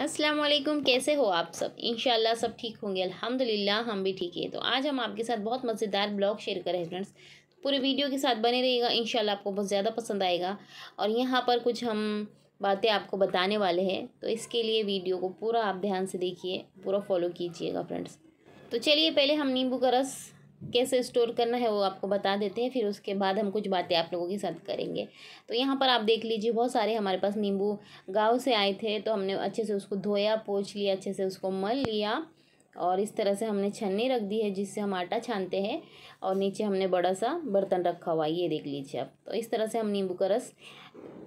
असलम कैसे हो आप सब इन सब ठीक होंगे अल्हम्दुलिल्लाह हम भी ठीक है तो आज हम आपके साथ बहुत मज़ेदार ब्लॉग शेयर कर रहे हैं फ्रेंड्स पूरे वीडियो के साथ बने रहिएगा इन आपको बहुत ज़्यादा पसंद आएगा और यहाँ पर कुछ हम बातें आपको बताने वाले हैं तो इसके लिए वीडियो को पूरा आप ध्यान से देखिए पूरा फॉलो कीजिएगा फ्रेंड्स तो चलिए पहले हम नींबू का रस कैसे स्टोर करना है वो आपको बता देते हैं फिर उसके बाद हम कुछ बातें आप लोगों के साथ करेंगे तो यहाँ पर आप देख लीजिए बहुत सारे हमारे पास नींबू गाँव से आए थे तो हमने अच्छे से उसको धोया पोछ लिया अच्छे से उसको मल लिया और इस तरह से हमने छन्नी रख दी है जिससे हम आटा छानते हैं और नीचे हमने बड़ा सा बर्तन रखा हुआ है ये देख लीजिए आप तो इस तरह से हम नींबू का रस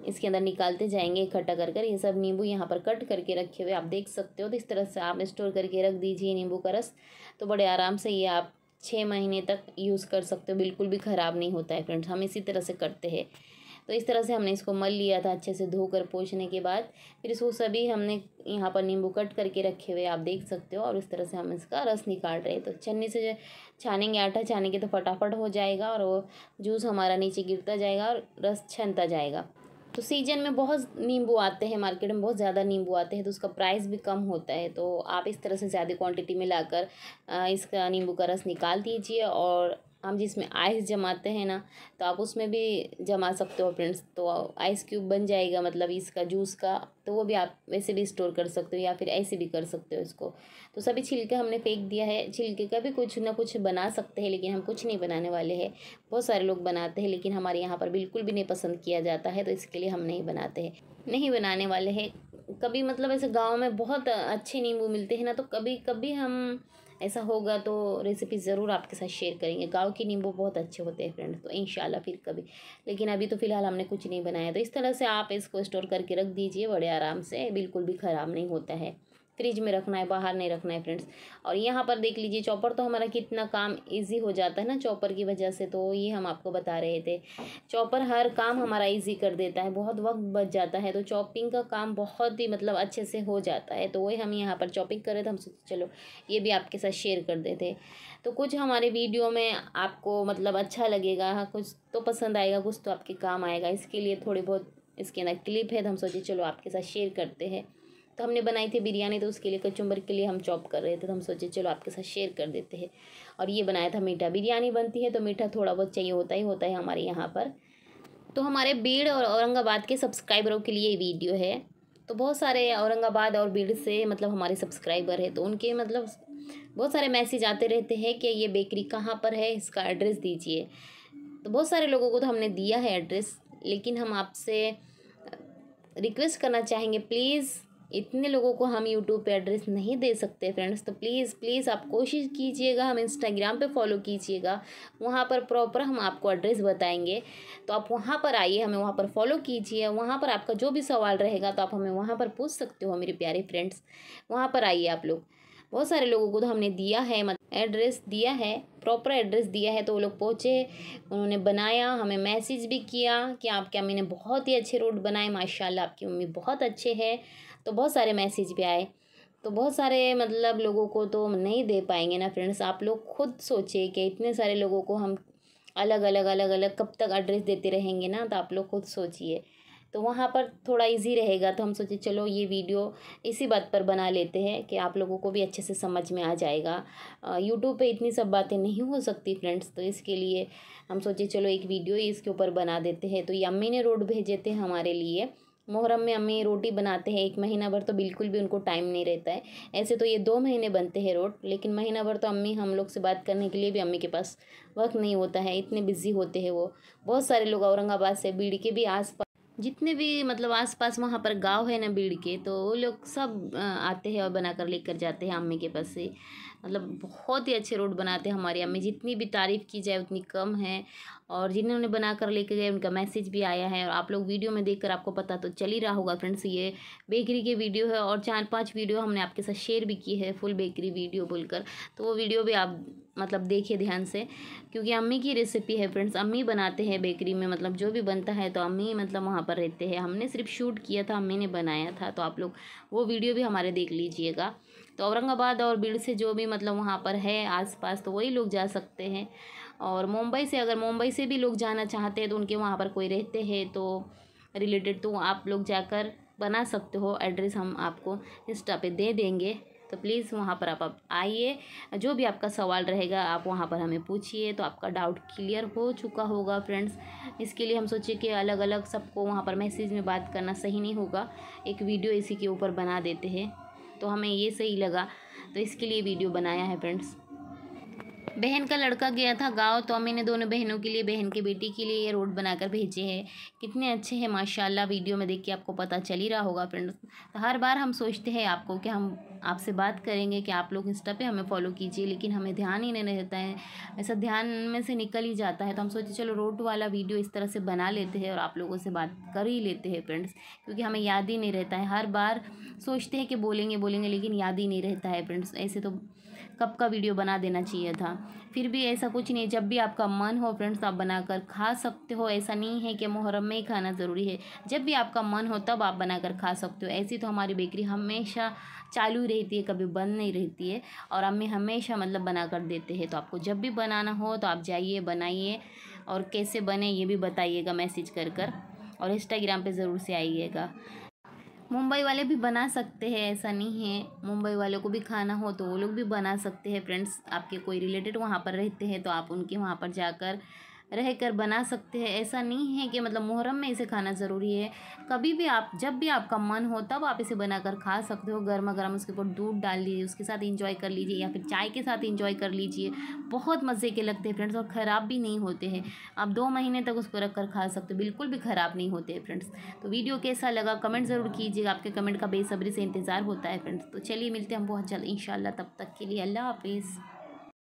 इसके अंदर निकालते जाएंगे इकट्ठा कर कर ये सब नींबू यहाँ पर कट करके रखे हुए आप देख सकते हो तो इस तरह से आप स्टोर करके रख दीजिए नींबू का रस तो बड़े आराम से ये आप छः महीने तक यूज़ कर सकते हो बिल्कुल भी ख़राब नहीं होता है फ्रेंड्स हम इसी तरह से करते हैं तो इस तरह से हमने इसको मल लिया था अच्छे से धोकर पोछने के बाद फिर इसको सभी हमने यहाँ पर नींबू कट करके रखे हुए आप देख सकते हो और इस तरह से हम इसका रस निकाल रहे हैं तो छन्नी से छानेंगे आटा छानेंगे तो फटाफट हो जाएगा और वो जूस हमारा नीचे गिरता जाएगा और रस छनता जाएगा तो सीजन में बहुत नींबू आते हैं मार्केट में बहुत ज़्यादा नींबू आते हैं तो उसका प्राइस भी कम होता है तो आप इस तरह से ज़्यादा क्वांटिटी में लाकर इसका नींबू का रस निकाल दीजिए और हम जिसमें आइस जमाते हैं ना तो आप उसमें भी जमा सकते हो फ्रेंड्स तो आइस क्यूब बन जाएगा मतलब इसका जूस का तो वो भी आप वैसे भी स्टोर कर सकते हो या फिर ऐसे भी कर सकते हो इसको तो सभी छिलका हमने फेंक दिया है छिलके का भी कुछ ना कुछ बना सकते हैं लेकिन हम कुछ नहीं बनाने वाले हैं बहुत सारे लोग बनाते हैं लेकिन हमारे यहाँ पर बिल्कुल भी नहीं पसंद किया जाता है तो इसके लिए हम नहीं बनाते हैं नहीं बनाने वाले हैं कभी मतलब ऐसे गाँव में बहुत अच्छे नींबू मिलते हैं ना तो कभी कभी हम ऐसा होगा तो रेसिपी ज़रूर आपके साथ शेयर करेंगे गाँव के नींबू बहुत अच्छे होते हैं फ्रेंड्स तो इन फिर कभी लेकिन अभी तो फ़िलहाल हमने कुछ नहीं बनाया तो इस तरह से आप इसको स्टोर करके रख दीजिए बड़े आराम से बिल्कुल भी ख़राब नहीं होता है फ्रिज में रखना है बाहर नहीं रखना है फ्रेंड्स और यहाँ पर देख लीजिए चॉपर तो हमारा कितना काम इजी हो जाता है ना चॉपर की वजह से तो ये हम आपको बता रहे थे चॉपर हर काम हमारा इजी कर देता है बहुत वक्त बच जाता है तो चॉपिंग का काम बहुत ही मतलब अच्छे से हो जाता है तो वही हम यहाँ पर चॉपिंग कर रहे थे हम सोचे चलो ये भी आपके साथ शेयर कर देते तो कुछ हमारे वीडियो में आपको मतलब अच्छा लगेगा कुछ तो पसंद आएगा कुछ तो आपके काम आएगा इसके लिए थोड़ी बहुत इसके अंदर क्लिप है तो हम सोचे चलो आपके साथ शेयर करते हैं तो हमने बनाई थी बिरयानी तो उसके लिए कचुम्बर के लिए हम चॉप कर रहे थे तो हम सोचे चलो आपके साथ शेयर कर देते हैं और ये बनाया था मीठा बिरयानी बनती है तो मीठा थोड़ा बहुत चाहिए होता ही होता है हमारे यहाँ पर तो हमारे बीड़ और औरंगाबाद के सब्सक्राइबरों के लिए ये वीडियो है तो बहुत सारे औरंगाबाद और बीड़ से मतलब हमारे सब्सक्राइबर है तो उनके मतलब बहुत सारे मैसेज आते रहते हैं कि ये बेकरी कहाँ पर है इसका एड्रेस दीजिए तो बहुत सारे लोगों को तो हमने दिया है एड्रेस लेकिन हम आपसे रिक्वेस्ट करना चाहेंगे प्लीज़ इतने लोगों को हम यूट्यूब पे एड्रेस नहीं दे सकते फ्रेंड्स तो प्लीज़ प्लीज़ आप कोशिश कीजिएगा हम इंस्टाग्राम पे फॉलो कीजिएगा वहाँ पर प्रॉपर हम आपको एड्रेस बताएंगे तो आप वहाँ पर आइए हमें वहाँ पर फॉलो कीजिए वहाँ पर आपका जो भी सवाल रहेगा तो आप हमें वहाँ पर पूछ सकते हो मेरे प्यारे फ्रेंड्स वहाँ पर आइए आप लोग बहुत सारे लोगों को तो हमने दिया है एड्रेस दिया है प्रॉपर एड्रेस दिया है तो वो लोग पहुँचे उन्होंने बनाया हमें मैसेज भी किया कि आपके अम्मी ने बहुत ही अच्छे रोड बनाए माशाल्लाह आपकी मम्मी बहुत अच्छे है तो बहुत सारे मैसेज भी आए तो बहुत सारे मतलब लोगों को तो नहीं दे पाएंगे ना फ्रेंड्स आप लोग खुद सोचे कि इतने सारे लोगों को हम अलग अलग अलग अलग कब तक एड्रेस देते रहेंगे ना तो आप लोग खुद सोचिए तो वहाँ पर थोड़ा इजी रहेगा तो हम सोचे चलो ये वीडियो इसी बात पर बना लेते हैं कि आप लोगों को भी अच्छे से समझ में आ जाएगा यूट्यूब पे इतनी सब बातें नहीं हो सकती फ्रेंड्स तो इसके लिए हम सोचे चलो एक वीडियो इसके ऊपर बना देते हैं तो ये अम्मी ने रोड भेजे थे हमारे लिए मुहर्रम में अम्मी रोटी बनाते हैं एक महीना भर तो बिल्कुल भी उनको टाइम नहीं रहता है ऐसे तो ये दो महीने बनते हैं रोड लेकिन महीना भर तो अम्मी हम लोग से बात करने के लिए भी अम्मी के पास वक्त नहीं होता है इतने बिज़ी होते हैं वो बहुत सारे लोग औरंगाबाद से बीड़ के भी आस जितने भी मतलब आसपास वहाँ पर गांव है ना बीड़ के तो वो लोग सब आते हैं और बना कर लेकर जाते हैं अम्मी के पास से मतलब बहुत ही अच्छे रोड बनाते हैं हमारी अम्मी जितनी भी तारीफ़ की जाए उतनी कम है और जिन्होंने बना कर लेके गए उनका मैसेज भी आया है और आप लोग वीडियो में देखकर आपको पता तो चल ही रहा होगा फ्रेंड्स ये बेकरी के वीडियो है और चार पाँच वीडियो हमने आपके साथ शेयर भी की है फुल बेकरी वीडियो बोलकर तो वो वीडियो भी आप मतलब देखिए ध्यान से क्योंकि अम्मी की रेसिपी है फ्रेंड्स अम्मी बनाते हैं बेकरी में मतलब जो भी बनता है तो अम्मी मतलब वहाँ पर रहते हैं हमने सिर्फ शूट किया था अम्मी ने बनाया था तो आप लोग वो वीडियो भी हमारे देख लीजिएगा तो औरंगाबाद और बीड से जो भी मतलब वहाँ पर है आसपास तो वही लोग जा सकते हैं और मुंबई से अगर मुंबई से भी लोग जाना चाहते हैं तो उनके वहाँ पर कोई रहते हैं तो रिलेटेड तो आप लोग जाकर बना सकते हो एड्रेस हम आपको इंस्टा पे दे देंगे तो प्लीज़ वहाँ पर आप आइए जो भी आपका सवाल रहेगा आप वहाँ पर हमें पूछिए तो आपका डाउट क्लियर हो चुका होगा फ्रेंड्स इसके लिए हम सोचे कि अलग अलग सबको वहाँ पर मैसेज में बात करना सही नहीं होगा एक वीडियो इसी के ऊपर बना देते हैं तो हमें ये सही लगा तो इसके लिए वीडियो बनाया है फ्रेंड्स बहन का लड़का गया था गांव तो मैंने दोनों बहनों के लिए बहन के बेटी के लिए ये रोड बनाकर भेजे हैं कितने अच्छे हैं माशाल्लाह वीडियो में देख के आपको पता चल ही रहा होगा फ्रेंड्स तो हर बार हम सोचते हैं आपको कि हम आपसे बात करेंगे कि आप लोग इंस्टा पे हमें फॉलो कीजिए लेकिन हमें ध्यान ही नहीं रहता है ऐसा ध्यान में से निकल ही जाता है तो हम सोचे चलो रोड वाला वीडियो इस तरह से बना लेते हैं और आप लोगों से बात कर ही लेते हैं फ्रेंड्स क्योंकि हमें याद ही नहीं रहता है हर बार सोचते हैं कि बोलेंगे बोलेंगे लेकिन याद ही नहीं रहता है फ्रेंड्स ऐसे तो कब का वीडियो बना देना चाहिए था फिर भी ऐसा कुछ नहीं जब भी आपका मन हो फ्रेंड्स तो आप बनाकर खा सकते हो ऐसा नहीं है कि मुहर्रम में ही खाना ज़रूरी है जब भी आपका मन हो तब आप बनाकर खा सकते हो ऐसी तो हमारी बेकरी हमेशा चालू रहती है कभी बंद नहीं रहती है और अम्मी हमेशा मतलब बना कर देते हैं तो आपको जब भी बनाना हो तो आप जाइए बनाइए और कैसे बने ये भी बताइएगा मैसेज कर कर और इंस्टाग्राम पर ज़रूर से आइएगा मुंबई वाले भी बना सकते हैं ऐसा नहीं है मुंबई वालों को भी खाना हो तो वो लोग भी बना सकते हैं फ्रेंड्स आपके कोई रिलेटेड वहाँ पर रहते हैं तो आप उनके वहाँ पर जाकर रह कर बना सकते हैं ऐसा नहीं है कि मतलब मुहर्रम में इसे खाना ज़रूरी है कभी भी आप जब भी आपका मन हो तब आप इसे बनाकर खा सकते हो गर्मा गर्म उसके ऊपर दूध डाल लीजिए उसके साथ इंजॉय कर लीजिए या फिर चाय के साथ इंजॉय कर लीजिए बहुत मज़े के लगते हैं फ्रेंड्स और ख़राब भी नहीं होते हैं आप दो महीने तक उसको रख कर खा सकते हो बिल्कुल भी ख़राब नहीं होते हैं फ्रेंड्स तो वीडियो कैसा लगा कमेंट ज़रूर कीजिएगा आपके कमेंट का बेसब्री से इंतज़ार होता है फ्रेंड्स तो चलिए मिलते हैं हम बहुत जल्द इन तब तक के लिए अल्लाह हाफिज़